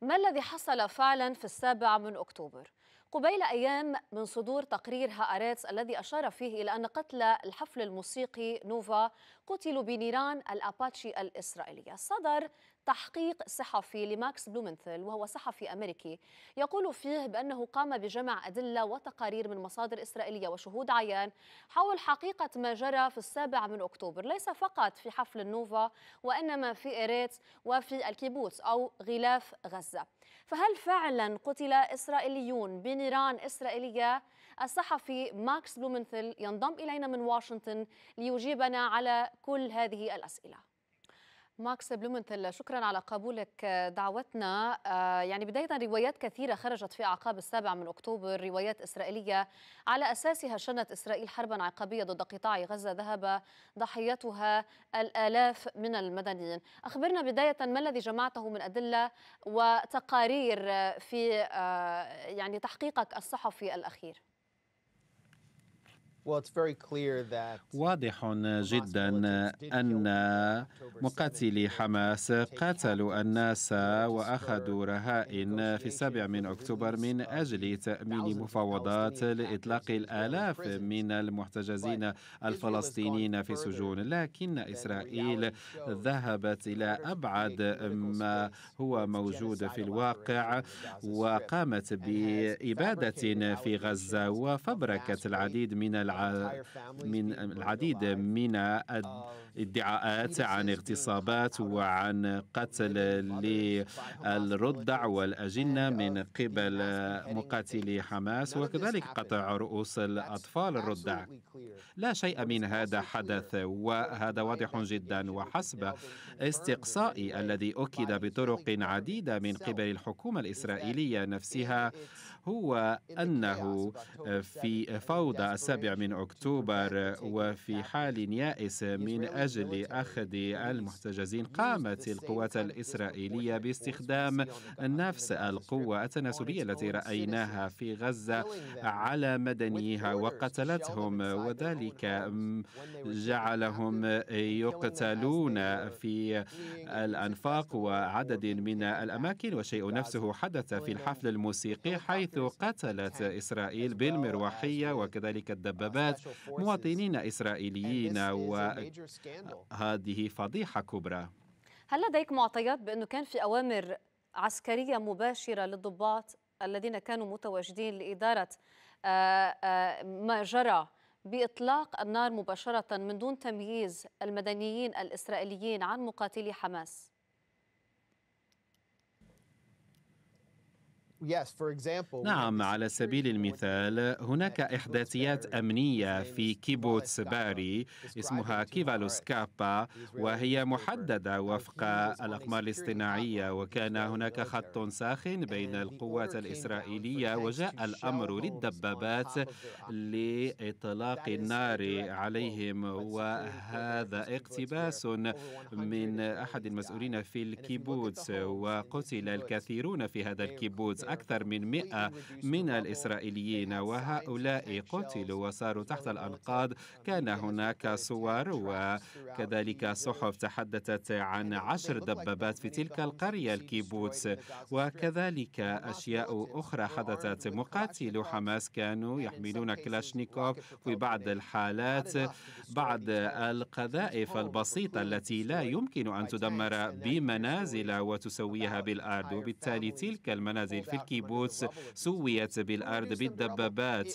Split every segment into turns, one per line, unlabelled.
ما الذي حصل فعلا في السابع من أكتوبر؟ قبيل أيام من صدور تقرير هآريتس الذي أشار فيه إلى أن قتلى الحفل الموسيقي نوفا قتلوا بنيران الأباتشي الإسرائيلية صدر تحقيق صحفي لماكس بلومنثل وهو صحفي أمريكي يقول فيه بأنه قام بجمع أدلة وتقارير من مصادر إسرائيلية وشهود عيان حول حقيقة ما جرى في السابع من أكتوبر ليس فقط في حفل النوفا وإنما في إيريت وفي الكيبوتس أو غلاف غزة فهل فعلا قتل إسرائيليون بنيران إسرائيلية؟ الصحفي ماكس بلومنثل ينضم إلينا من واشنطن ليجيبنا على كل هذه الأسئلة ماكس بلومنتل شكرا على قبولك آه، دعوتنا آه، يعني بداية روايات كثيرة خرجت في أعقاب السابع من أكتوبر روايات إسرائيلية على أساسها شنت إسرائيل حربا عقابية ضد قطاع غزة ذهب ضحيتها الآلاف من المدنيين أخبرنا بداية ما الذي جمعته من أدلة وتقارير آه، في يعني تحقيقك الصحفي الأخير
واضح جدا أن مقاتلي حماس قاتلوا الناس وأخذوا رهائن في السابع من أكتوبر من أجل تأمين مفاوضات لإطلاق الآلاف من المحتجزين الفلسطينيين في السجون لكن إسرائيل ذهبت إلى أبعد ما هو موجود في الواقع وقامت بإبادة في غزة وفبركت العديد من العالم من العديد من um, ادعاءات عن اغتصابات وعن قتل للرضع والأجنة من قبل مقاتلي حماس وكذلك قطع رؤوس الأطفال الرضع لا شيء من هذا حدث وهذا واضح جدا وحسب استقصائي الذي أكد بطرق عديدة من قبل الحكومة الإسرائيلية نفسها هو أنه في فوضى السابع من أكتوبر وفي حال يائس من أجل أجل أخذ المحتجزين قامت القوات الإسرائيلية باستخدام نفس القوة التناسلية التي رأيناها في غزة على مدنيها وقتلتهم وذلك جعلهم يقتلون في الأنفاق وعدد من الأماكن والشيء نفسه حدث في الحفل الموسيقي حيث قتلت إسرائيل بالمروحية وكذلك الدبابات مواطنين إسرائيليين و هذه فضيحة كبرى
هل لديك معطيات بأنه كان في أوامر عسكرية مباشرة للضباط الذين كانوا متواجدين لإدارة آه، آه، ما جرى بإطلاق النار مباشرة من دون تمييز المدنيين الإسرائيليين عن مقاتلي حماس؟
نعم على سبيل المثال هناك إحداثيات أمنية في كيبوتس باري اسمها كيفالوس كابا وهي محددة وفق الأقمار الاصطناعية وكان هناك خط ساخن بين القوات الإسرائيلية وجاء الأمر للدبابات لإطلاق النار عليهم وهذا اقتباس من أحد المسؤولين في الكيبوتس وقتل الكثيرون في هذا الكيبوتس أكثر من 100 من الإسرائيليين وهؤلاء قتلوا وصاروا تحت الأنقاض كان هناك صور وكذلك صحف تحدثت عن عشر دبابات في تلك القرية الكيبوتس وكذلك أشياء أخرى حدثت مقاتلو حماس كانوا يحملون كلاشنيكوف في بعض الحالات بعض القذائف البسيطة التي لا يمكن أن تدمر بمنازل وتسويها بالأرض وبالتالي تلك المنازل في الكيبوتس سويت بالأرض بالدبابات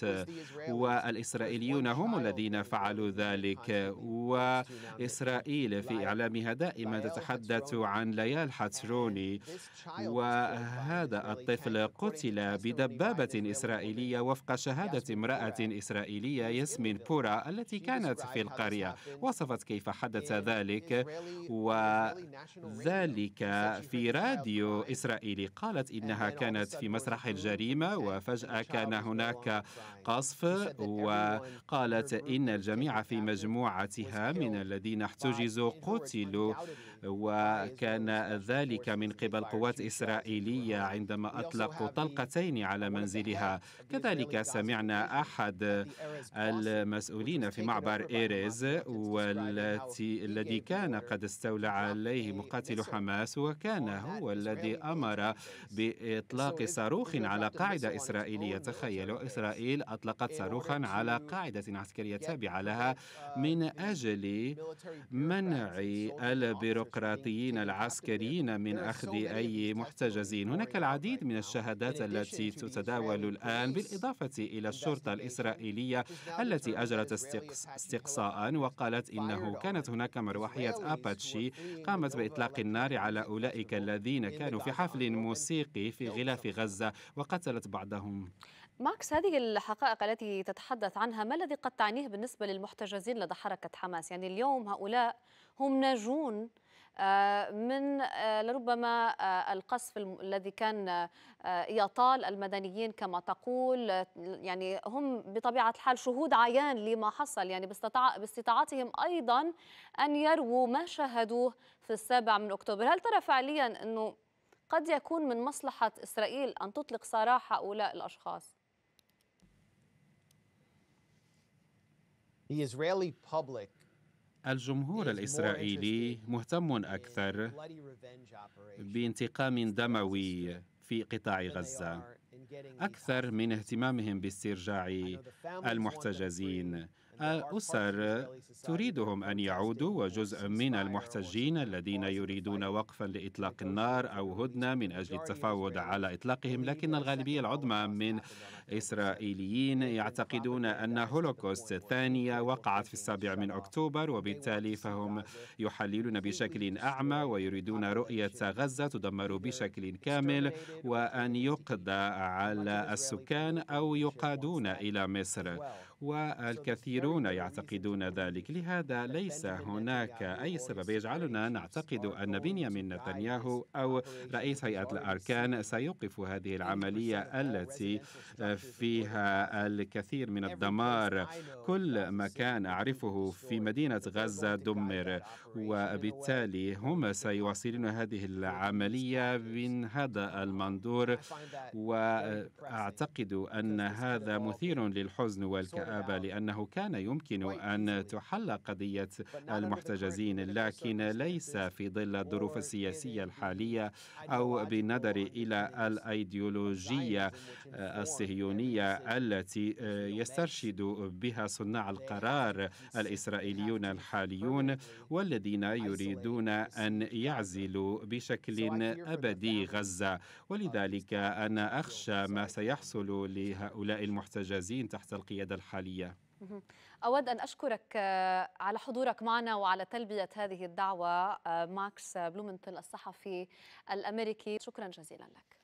والإسرائيليون هم الذين فعلوا ذلك وإسرائيل في إعلامها دائما تتحدث عن ليال حتروني وهذا الطفل قتل بدبابة إسرائيلية وفق شهادة امرأة إسرائيلية ياسمين بورا التي كانت في القرية وصفت كيف حدث ذلك وذلك في راديو إسرائيلي قالت إنها كانت الحدث في مسرح الجريمة وفجأة كان هناك قصف وقالت إن الجميع في مجموعتها من الذين احتجزوا قتلوا وكان ذلك من قبل قوات إسرائيلية عندما أطلقوا طلقتين على منزلها كذلك سمعنا أحد المسؤولين في معبر إيريز والتي الذي كان قد استولى عليه مقاتل حماس وكان هو الذي أمر بإطلاق صاروخ على قاعدة إسرائيلية تخيلوا إسرائيل أطلقت صاروخا على قاعدة عسكرية تابعة لها من أجل منع البيروقراطيين العسكريين من أخذ أي محتجزين هناك العديد من الشهادات التي تتداول الآن بالإضافة إلى الشرطة الإسرائيلية التي أجرت استقصاء وقالت إنه كانت هناك مروحية أباتشي قامت بإطلاق النار على أولئك الذين كانوا في حفل موسيقي في غلاف غزة وقتلت بعضهم
ماكس هذه الحقائق التي تتحدث عنها ما الذي قد تعنيه بالنسبة للمحتجزين لدى حركة حماس يعني اليوم هؤلاء هم ناجون آه، من آه، لربما آه، القصف الذي كان يطال المدنيين كما تقول يعني هم بطبيعة الحال شهود عيان لما حصل يعني باستطاعتهم أيضا أن يرووا ما شاهدوه في السابع من أكتوبر هل ترى فعليا أنه قد يكون من مصلحة إسرائيل أن تطلق سراح هؤلاء الأشخاص؟
الجمهور الإسرائيلي مهتم أكثر بانتقام دموي في قطاع غزة أكثر من اهتمامهم باسترجاع المحتجزين أسر تريدهم أن يعودوا وجزء من المحتجين الذين يريدون وقفا لإطلاق النار أو هدنة من أجل التفاوض على إطلاقهم لكن الغالبية العظمى من إسرائيليين يعتقدون أن هولوكوست الثانية وقعت في السابع من أكتوبر وبالتالي فهم يحللون بشكل أعمى ويريدون رؤية غزة تدمر بشكل كامل وأن يقضى على السكان أو يقادون إلى مصر والكثيرون يعتقدون ذلك لهذا ليس هناك أي سبب يجعلنا نعتقد أن بنيامين نتنياهو أو رئيس هيئة الأركان سيوقف هذه العملية التي فيها الكثير من الدمار كل مكان أعرفه في مدينة غزة دمر وبالتالي هم سيواصلون هذه العملية من هذا المنظور وأعتقد أن هذا مثير للحزن والكآبة الآبة لأنه كان يمكن أن تحل قضية المحتجزين لكن ليس في ظل الظروف السياسية الحالية أو بالنظر إلى الأيديولوجية الصهيونية التي يسترشد بها صناع القرار الإسرائيليون الحاليون والذين يريدون أن يعزلوا بشكل أبدي غزة ولذلك أنا أخشى ما سيحصل لهؤلاء المحتجزين تحت القيادة الحالية العالية
أود أن أشكرك آه، على حضورك معنا وعلى تلبية هذه الدعوة آه، ماكس بلومنتل الصحفي الأمريكي شكرا جزيلا لك